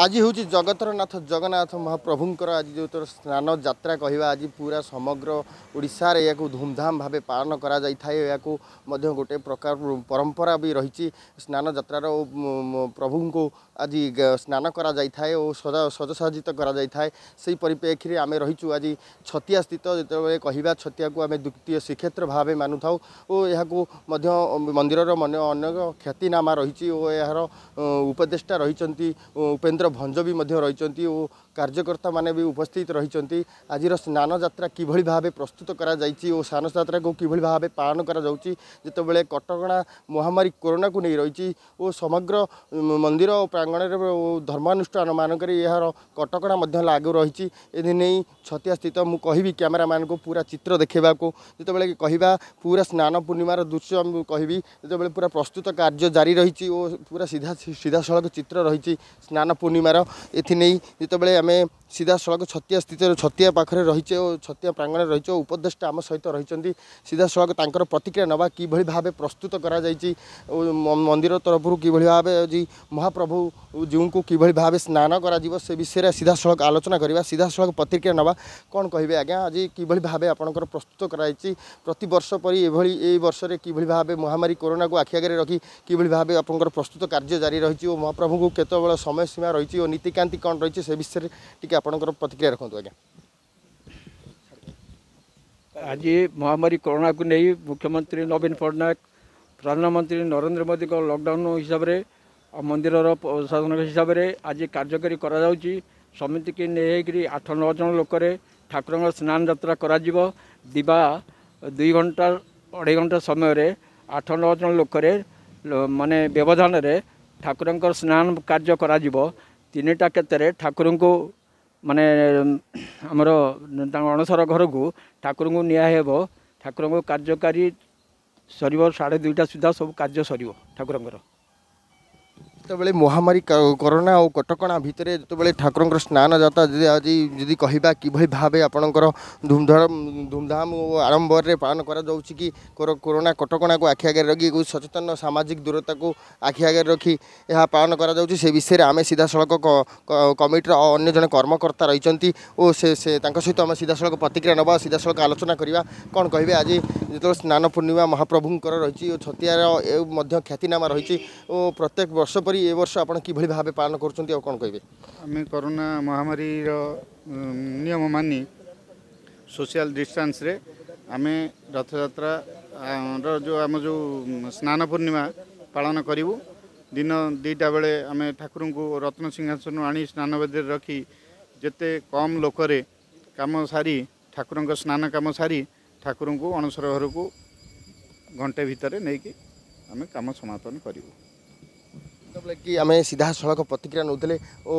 ଆଜି ହେଉଛି ଜଗତର ନାଥ ଜଗନ୍ନାଥ ମହାପ୍ରଭୁଙ୍କର ଆଜି ଯେଉଁଥିରେ ସ୍ନାନ ଯାତ୍ରା କହିବା ଆଜି ପୁରା ସମଗ୍ର ଓଡ଼ିଶାରେ ଏହାକୁ ଧୁମ୍ଧାମ୍ ଭାବେ ପାଳନ କରାଯାଇଥାଏ ଏହାକୁ ମଧ୍ୟ ଗୋଟେ ପ୍ରକାର ପରମ୍ପରା ବି ରହିଛି ସ୍ନାନ ଯାତ୍ରାର ପ୍ରଭୁଙ୍କୁ ଆଜି ସ୍ନାନ କରାଯାଇଥାଏ ଓ ସଜସାଜିତ କରାଯାଇଥାଏ ସେହି ପରିପ୍ରେକ୍ଷୀରେ ଆମେ ରହିଛୁ ଆଜି ଛତିଆ ସ୍ଥିତ ଯେତେବେଳେ କହିବା ଛତିଆକୁ ଆମେ ଦ୍ୱିତୀୟ ଶ୍ରୀକ୍ଷେତ୍ର ଭାବେ ମାନୁଥାଉ ଓ ଏହାକୁ ମଧ୍ୟ ମନ୍ଦିରର ମନେ ଅନେକ ଖ୍ୟାତିନାମା ରହିଛି ଓ ଏହାର ଉପଦେଷ୍ଟା ରହିଛନ୍ତି ଉପେନ୍ଦ୍ର ଭଞ୍ଜ ବି ମଧ୍ୟ ରହିଛନ୍ତି ଓ କାର୍ଯ୍ୟକର୍ତ୍ତାମାନେ ବି ଉପସ୍ଥିତ ରହିଛନ୍ତି ଆଜିର ସ୍ନାନ ଯାତ୍ରା କିଭଳି ଭାବେ ପ୍ରସ୍ତୁତ କରାଯାଇଛି ଓ ସ୍ନାନ ଯାତ୍ରାକୁ କିଭଳି ଭାବେ ପାଳନ କରାଯାଉଛି ଯେତେବେଳେ କଟକଣା ମହାମାରୀ କରୋନାକୁ ନେଇ ରହିଛି ଓ ସମଗ୍ର ମନ୍ଦିର ଓ ପ୍ରାଙ୍ଗ ଧର୍ମାନୁଷ୍ଠାନ ଧର୍ମାନୁଷ୍ଠାନମାନଙ୍କରେ ଏହାର କଟକଣା ମଧ୍ୟ ଲାଗୁ ରହିଛି ଏଥିନେଇ ଛତିଆ ସ୍ଥିତ ମୁଁ କହିବି କ୍ୟାମେରାମାନଙ୍କୁ ପୁରା ଚିତ୍ର ଦେଖାଇବାକୁ ଯେତେବେଳେ କହିବା ପୁରା ସ୍ନାନ ପୂର୍ଣ୍ଣିମାର ଦୃଶ୍ୟ ମୁଁ କହିବି ଯେତେବେଳେ ପୁରା ପ୍ରସ୍ତୁତ କାର୍ଯ୍ୟ ଜାରି ରହିଛି ଓ ପୁରା ସିଧା ସିଧାସଳଖ ଚିତ୍ର ରହିଛି ସ୍ନାନ ପୂର୍ଣ୍ଣିମାର ଏଥିନେଇ ଯେତେବେଳେ ଆମେ ସିଧାସଳଖ ଛତିଆ ସ୍ଥିତିରେ ଛତିଆ ପାଖରେ ରହିଛେ ଓ ଛତିଆ ପ୍ରାଙ୍ଗଣରେ ରହିଛେ ଓ ଉପଦେଷ୍ଟା ଆମ ସହିତ ରହିଛନ୍ତି ସିଧାସଳଖ ତାଙ୍କର ପ୍ରତିକ୍ରିୟା ନେବା କିଭଳି ଭାବେ ପ୍ରସ୍ତୁତ କରାଯାଇଛି ଓ ମନ୍ଦିର ତରଫରୁ କିଭଳି ଭାବେ ଆଜି ମହାପ୍ରଭୁ ଜୀଉଙ୍କୁ କିଭଳି ଭାବେ ସ୍ନାନ କରାଯିବ ସେ ବିଷୟରେ ସିଧାସଳଖ ଆଲୋଚନା କରିବା ସିଧାସଳଖ ପ୍ରତିକ୍ରିୟା ନେବା କ'ଣ କହିବେ ଆଜ୍ଞା ଆଜି କିଭଳି ଭାବେ ଆପଣଙ୍କର ପ୍ରସ୍ତୁତ କରାଯାଇଛି ପ୍ରତିବର୍ଷ ପରି ଏଭଳି ଏଇ ବର୍ଷରେ କିଭଳି ଭାବେ ମହାମାରୀ କରୋନାକୁ ଆଖି ଆଗରେ ରଖି କିଭଳି ଭାବେ ଆପଣଙ୍କର ପ୍ରସ୍ତୁତ କାର୍ଯ୍ୟ ଜାରି ରହିଛି ଓ ମହାପ୍ରଭୁଙ୍କୁ କେତେବେଳେ ସମୟସୀମା ରହିଛି ଓ ନୀତିକାନ୍ତି କ'ଣ ରହିଛି ସେ ବିଷୟରେ ଟିକେ ଆପଣଙ୍କର ପ୍ରତିକ୍ରିୟା ରଖନ୍ତୁ ଆଜ୍ଞା ଆଜି ମହାମାରୀ କରୋନାକୁ ନେଇ ମୁଖ୍ୟମନ୍ତ୍ରୀ ନବୀନ ପଟ୍ଟନାୟକ ପ୍ରଧାନମନ୍ତ୍ରୀ ନରେନ୍ଦ୍ର ମୋଦିଙ୍କ ଲକଡାଉନ୍ ହିସାବରେ ମନ୍ଦିରର ପ୍ରଶାସନ ହିସାବରେ ଆଜି କାର୍ଯ୍ୟକାରୀ କରାଯାଉଛି ସମିତିକି ନେଇକରି ଆଠ ନଅ ଜଣ ଲୋକରେ ଠାକୁରଙ୍କ ସ୍ନାନଯାତ୍ରା କରାଯିବ ଦିବା ଦୁଇ ଘଣ୍ଟା ଅଢ଼େଇ ଘଣ୍ଟା ସମୟରେ ଆଠ ନଅ ଜଣ ଲୋକରେ ମାନେ ବ୍ୟବଧାନରେ ଠାକୁରଙ୍କର ସ୍ନାନ କାର୍ଯ୍ୟ କରାଯିବ ତିନିଟା କେତେରେ ଠାକୁରଙ୍କୁ ମାନେ ଆମର ତାଙ୍କ ଅଣସର ଘରକୁ ଠାକୁରଙ୍କୁ ନିଆ ହେବ ଠାକୁରଙ୍କ କାର୍ଯ୍ୟକାରୀ ସରିବ ସାଢ଼େ ଦୁଇଟା ସୁଦ୍ଧା ସବୁ କାର୍ଯ୍ୟ ସରିବ ଠାକୁରଙ୍କର ଯେତେବେଳେ ମହାମାରୀ କରୋନା ଆଉ କଟକଣା ଭିତରେ ଯେତେବେଳେ ଠାକୁରଙ୍କର ସ୍ନାନ ଯାତ୍ରା ଯଦି ଆଜି ଯଦି କହିବା କିଭଳି ଭାବେ ଆପଣଙ୍କର ଧୁମଧାମ ଧୁମଧାମ ଓ ଆଡ଼ମ୍ବରରେ ପାଳନ କରାଯାଉଛି କି କରୋନା କଟକଣାକୁ ଆଖି ଆଗରେ ରଖି ସଚେତନ ସାମାଜିକ ଦୂରତାକୁ ଆଖି ଆଗରେ ରଖି ଏହା ପାଳନ କରାଯାଉଛି ସେ ବିଷୟରେ ଆମେ ସିଧାସଳଖ କମିଟିର ଅନ୍ୟ ଜଣେ କର୍ମକର୍ତ୍ତା ରହିଛନ୍ତି ଓ ସେ ସେ ତାଙ୍କ ସହିତ ଆମେ ସିଧାସଳଖ ପ୍ରତିକ୍ରିୟା ନେବା ସିଧାସଳଖ ଆଲୋଚନା କରିବା କ'ଣ କହିବେ ଆଜି ଯେତେବେଳେ ସ୍ନାନ ପୂର୍ଣ୍ଣିମା ମହାପ୍ରଭୁଙ୍କର ରହିଛି ଓ ଛତିଆର ମଧ୍ୟ ଖ୍ୟାତିନାମା ରହିଛି ଓ ପ୍ରତ୍ୟେକ ବର୍ଷ করি এ বর্ষ আপনার কিভাবে ভাবে পালন করছেন আর কোণ কবে আমি করোনা মহামারীর নিয়ম মানি সোশিয়াল ডিস্টান্সরে আমি রথযাত্রা যে আমার যে স্নান পূর্ণিমা পালন করবু দিন দুইটা বেড়ে আমি ঠাকুর রত্ন সিংহাসন আনি স্নান বেদীরে রাখি যেতে কম লোকরে কাম সারি ঠাকুর স্নান কাম সারি ঠাকুর অনসর ঘরকু ঘণ্টে ভিতরে নেই আমি কাম সমাপন করবু ଯାହାଫଳରେ କି ଆମେ ସିଧାସଳଖ ପ୍ରତିକ୍ରିୟା ନେଉଥିଲେ ଓ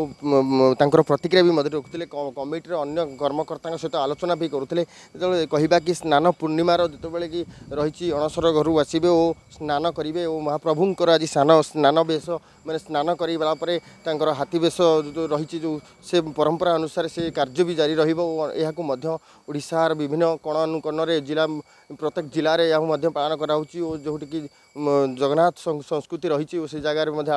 ତାଙ୍କର ପ୍ରତିକ୍ରିୟା ବି ମଧ୍ୟ ରଖୁଥିଲେ କମିଟିର ଅନ୍ୟ କର୍ମକର୍ତ୍ତାଙ୍କ ସହିତ ଆଲୋଚନା ବି କରୁଥିଲେ ଯେତେବେଳେ କହିବା କି ସ୍ନାନ ପୂର୍ଣ୍ଣିମାର ଯେତେବେଳେ କି ରହିଛି ଅଣସର ଘରୁ ଆସିବେ ଓ ସ୍ନାନ କରିବେ ଓ ମହାପ୍ରଭୁଙ୍କର ଆଜି ସ୍ନାନ ସ୍ନାନ ବେଶ ମାନେ ସ୍ନାନ କରିଗଲା ପରେ ତାଙ୍କର ହାତୀ ବେଶ ଯେଉଁ ରହିଛି ଯେଉଁ ସେ ପରମ୍ପରା ଅନୁସାରେ ସେ କାର୍ଯ୍ୟ ବି ଜାରି ରହିବ ଓ ଏହାକୁ ମଧ୍ୟ ଓଡ଼ିଶାର ବିଭିନ୍ନ କୋଣ ଅନୁକୋଣରେ ଜିଲ୍ଲା ପ୍ରତ୍ୟେକ ଜିଲ୍ଲାରେ ଏହାକୁ ମଧ୍ୟ ପାଳନ କରାହେଉଛି ଓ ଯେଉଁଠିକି ଜଗନ୍ନାଥ ସଂସ୍କୃତି ରହିଛି ଓ ସେ ଜାଗାରେ ମଧ୍ୟ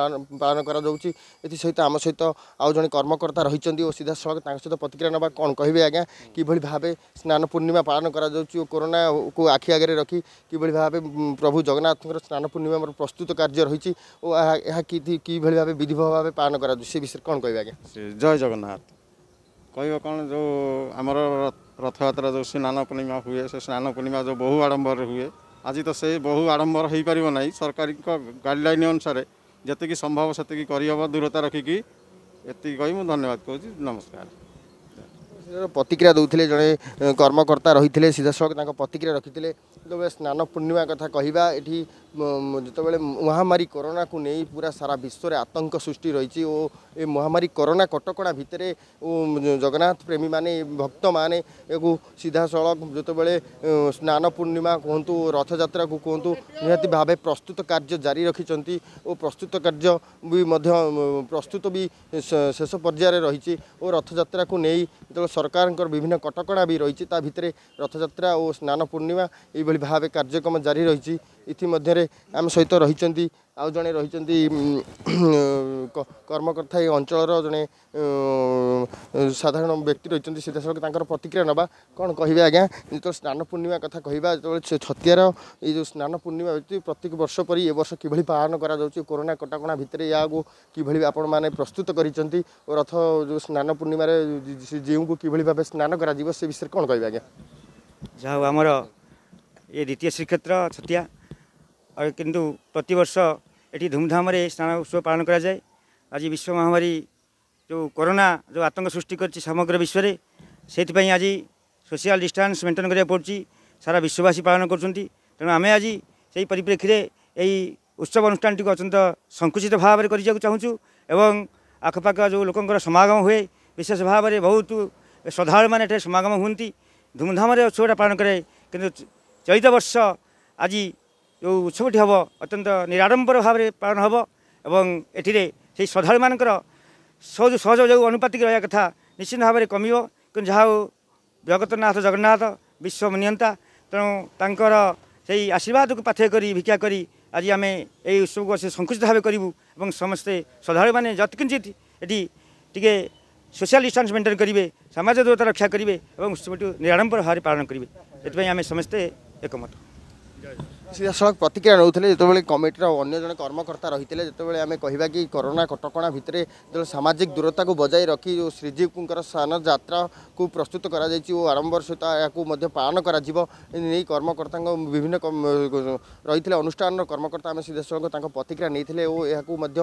ପାଳନ କରାଯାଉଛି ଏଥିସହିତ ଆମ ସହିତ ଆଉ ଜଣେ କର୍ମକର୍ତ୍ତା ରହିଛନ୍ତି ଓ ସିଧାସଳଖ ତାଙ୍କ ସହିତ ପ୍ରତିକ୍ରିୟା ନେବା କ'ଣ କହିବେ ଆଜ୍ଞା କିଭଳି ଭାବେ ସ୍ନାନ ପୂର୍ଣ୍ଣିମା ପାଳନ କରାଯାଉଛି ଓ କରୋନାକୁ ଆଖି ଆଗରେ ରଖି କିଭଳି ଭାବେ ପ୍ରଭୁ ଜଗନ୍ନାଥଙ୍କର ସ୍ନାନ ପୂର୍ଣ୍ଣିମାର ପ୍ରସ୍ତୁତ କାର୍ଯ୍ୟ ରହିଛି ଓ ଏହା କି কিভাবে ভাবে বিধিবদ্ধ ভাবে পালন করা সে বিষয়ে কোণ কহবে আজ্ঞা জয় জগন্নাথ কহব কোণ যে আমার রথযাত্রা যে স্নান পূর্ণিমা হুয়ে সে স্নান পূর্ণিমা যে বহু আড়ম্বর হুয়ে আজ তো সে বহু আড়ম্বর হয়ে পাব না সরকারি গাইডলাইন অনুসারে যেত সম্ভব সেত করহব দূরতা রখিকি এত কী ধন্যবাদ কুচি নমস্কার প্রতিক্রিয়া দেলে জনে কর্মকর্তা রয়েছে সিধাসলখ তাঁর প্রতিক্রিয়া রাখিলে যেতবে স্নান পূর্ণিমা কথা কহা এটি যেতবে মহামারী করোনাকু নেই পুরা সারা বিশ্বরে আতঙ্ক সৃষ্টি রয়েছে ও এ মহামারী করোনা কটকা ভিতরে ও জগন্নাথ প্রেমী মানে ভক্ত মানে একু সিধাসলখ যেতবে স্নান পূর্ণিমা কুহতু রথযাত্রা কুহতু নিহতি ভাবে প্রস্তুত কার্য জারি রাখিছেন ও প্রস্তুত কার্য বি প্রস্তুত বি শেষ পর্যায়ে রয়েছে ও রথযাত্রা নেই যেত ସରକାରଙ୍କର ବିଭିନ୍ନ କଟକଣା ବି ରହିଛି ତା ଭିତରେ ରଥଯାତ୍ରା ଓ ସ୍ନାନ ପୂର୍ଣ୍ଣିମା ଏଇଭଳି ଭାବେ କାର୍ଯ୍ୟକ୍ରମ ଜାରି ରହିଛି ଇତିମଧ୍ୟରେ ଆମ ସହିତ ରହିଛନ୍ତି ଆଉ ଜଣେ ରହିଛନ୍ତି କର୍ମକର୍ତ୍ତା ଏ ଅଞ୍ଚଳର ଜଣେ ସାଧାରଣ ବ୍ୟକ୍ତି ରହିଛନ୍ତି ସିଧାସଳଖ ତାଙ୍କର ପ୍ରତିକ୍ରିୟା ନେବା କ'ଣ କହିବେ ଆଜ୍ଞା ଯେତେବେଳେ ସ୍ନାନ ପୂର୍ଣ୍ଣିମା କଥା କହିବା ଯେତେବେଳେ ଛତିଆର ଏଇ ଯେଉଁ ସ୍ନାନ ପୂର୍ଣ୍ଣିମା ଭିତରେ ପ୍ରତ୍ୟେକ ବର୍ଷ ପରି ଏ ବର୍ଷ କିଭଳି ପାଳନ କରାଯାଉଛି କରୋନା କଟକଣା ଭିତରେ ଏହାକୁ କିଭଳି ଆପଣମାନେ ପ୍ରସ୍ତୁତ କରିଛନ୍ତି ଓ ରଥ ଯେଉଁ ସ୍ନାନ ପୂର୍ଣ୍ଣିମାରେ ଯେଉଁକୁ କିଭଳି ଭାବେ ସ୍ନାନ କରାଯିବ ସେ ବିଷୟରେ କ'ଣ କହିବେ ଆଜ୍ଞା ଯାହା ହଉ ଆମର ଏ ଦ୍ୱିତୀୟ ଶ୍ରୀକ୍ଷେତ୍ର ଛତିଆ କିନ୍ତୁ ପ୍ରତିବର୍ଷ এটি ধুমধামরে স্নান উৎসব পালন କରାଯାଏ ଆଜି ବିଶ୍ୱ ମହାମାରୀ ଯେଉଁ କରୋନା ଯେଉଁ ଆତଙ୍କ ସୃଷ୍ଟି କରିଛି ସମଗ୍ର ବିଶ୍ୱରେ ସେଇଥିପାଇଁ ଆଜି ସୋସିଆଲ ଡିଷ୍ଟାନ୍ସ ମେଣ୍ଟେନ୍ କରିବାକୁ ପଡ଼ୁଛି ସାରା ବିଶ୍ୱବାସୀ ପାଳନ କରୁଛନ୍ତି ତେଣୁ ଆମେ ଆଜି ସେହି ପରିପ୍ରେକ୍ଷୀରେ ଏହି ଉତ୍ସବ ଅନୁଷ୍ଠାନଟିକୁ ଅତ୍ୟନ୍ତ ସଙ୍କୁଚିତ ଭାବରେ କରିବାକୁ ଚାହୁଁଛୁ ଏବଂ ଆଖପାଖ ଯେଉଁ ଲୋକଙ୍କର ସମାଗମ ହୁଏ ବିଶେଷ ଭାବରେ ବହୁତ ଶ୍ରଦ୍ଧାଳୁମାନେ ଏଠାରେ ସମାଗମ ହୁଅନ୍ତି ଧୁମଧାମରେ ଉତ୍ସବଟା ପାଳନ କରେ କିନ୍ତୁ ଚଳିତ ବର୍ଷ ଆଜି ଯେଉଁ ଉତ୍ସବଟି ହେବ ଅତ୍ୟନ୍ତ ନିରାଡ଼ମ୍ବର ଭାବରେ ପାଳନ ହେବ ଏବଂ ଏଥିରେ ସେହି ଶ୍ରଦ୍ଧାଳୁମାନଙ୍କର ସହଜ ସହଜ ଯେଉଁ ଅନୁପାତିକି ରହିବା କଥା ନିଶ୍ଚିନ୍ତ ଭାବରେ କମିବ କିନ୍ତୁ ଯାହା ହେଉ ଜଗତନାଥ ଜଗନ୍ନାଥ ବିଶ୍ୱ ନିଅନ୍ତା ତେଣୁ ତାଙ୍କର ସେହି ଆଶୀର୍ବାଦକୁ ପାଥେୟ କରି ଭିକ୍ଷା କରି ଆଜି ଆମେ ଏହି ଉତ୍ସବକୁ ସେ ସଂକୁଚିତ ଭାବେ କରିବୁ ଏବଂ ସମସ୍ତେ ଶ୍ରଦ୍ଧାଳୁମାନେ ଯତ୍କିଞ୍ଚିତ ଏଠି ଟିକେ ସୋସିଆଲ୍ ଡିଷ୍ଟାନ୍ସ ମେଣ୍ଟେନ୍ କରିବେ ସାମାଜିକ ଦୂରତା ରକ୍ଷା କରିବେ ଏବଂ ଉତ୍ସବଟିକୁ ନିରାଡ଼ମ୍ବର ଭାବରେ ପାଳନ କରିବେ ସେଥିପାଇଁ ଆମେ ସମସ୍ତେ ଏକମତ ସିଧାସଳଖ ପ୍ରତିକ୍ରିୟା ନେଉଥିଲେ ଯେତେବେଳେ କମିଟିର ଅନ୍ୟ ଜଣେ କର୍ମକର୍ତ୍ତା ରହିଥିଲେ ଯେତେବେଳେ ଆମେ କହିବା କି କରୋନା କଟକଣା ଭିତରେ ଯେତେବେଳେ ସାମାଜିକ ଦୂରତାକୁ ବଜାଇ ରଖି ଯେଉଁ ଶ୍ରୀଜୀଉଙ୍କର ସ୍ନାନ ଯାତ୍ରାକୁ ପ୍ରସ୍ତୁତ କରାଯାଇଛି ଓ ଆଡ଼ମ୍ବର ସହିତ ଏହାକୁ ମଧ୍ୟ ପାଳନ କରାଯିବ ନେଇ କର୍ମକର୍ତ୍ତାଙ୍କ ବିଭିନ୍ନ ରହିଥିଲେ ଅନୁଷ୍ଠାନର କର୍ମକର୍ତ୍ତା ଆମେ ସିଧାସଳଖ ତାଙ୍କ ପ୍ରତିକ୍ରିୟା ନେଇଥିଲେ ଓ ଏହାକୁ ମଧ୍ୟ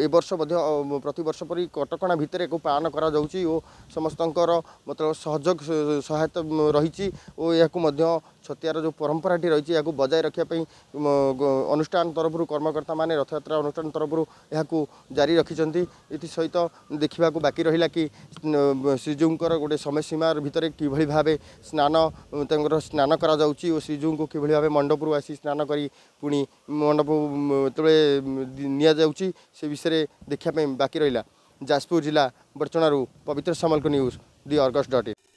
ଏ ବର୍ଷ ମଧ୍ୟ ପ୍ରତିବର୍ଷ ପରି କଟକଣା ଭିତରେ ଏହାକୁ ପାଳନ କରାଯାଉଛି ଓ ସମସ୍ତଙ୍କର ମତଲବ ସହଯୋଗ ସହାୟତା ରହିଛି ଓ ଏହାକୁ ମଧ୍ୟ ଛତିଆର ଯେଉଁ ପରମ୍ପରାଟି ରହିଛି ଏହାକୁ ବଜାୟ ବଜାୟ ରଖିବା ପାଇଁ ଅନୁଷ୍ଠାନ ତରଫରୁ କର୍ମକର୍ତ୍ତାମାନେ ରଥଯାତ୍ରା ଅନୁଷ୍ଠାନ ତରଫରୁ ଏହାକୁ ଜାରି ରଖିଛନ୍ତି ଏଥିସହିତ ଦେଖିବାକୁ ବାକି ରହିଲା କି ଶ୍ରୀଜୀଉଙ୍କର ଗୋଟେ ସମୟସୀମା ଭିତରେ କିଭଳି ଭାବେ ସ୍ନାନ ତାଙ୍କର ସ୍ନାନ କରାଯାଉଛି ଓ ଶ୍ରୀଜୀଉଙ୍କୁ କିଭଳି ଭାବେ ମଣ୍ଡପରୁ ଆସି ସ୍ନାନ କରି ପୁଣି ମଣ୍ଡପ ଯେତେବେଳେ ନିଆଯାଉଛି ସେ ବିଷୟରେ ଦେଖିବା ପାଇଁ ବାକି ରହିଲା ଯାଜପୁର ଜିଲ୍ଲା ବର୍ଚ୍ଚଣାରୁ ପବିତ୍ର ସାମଲଙ୍କ news the Argus dot in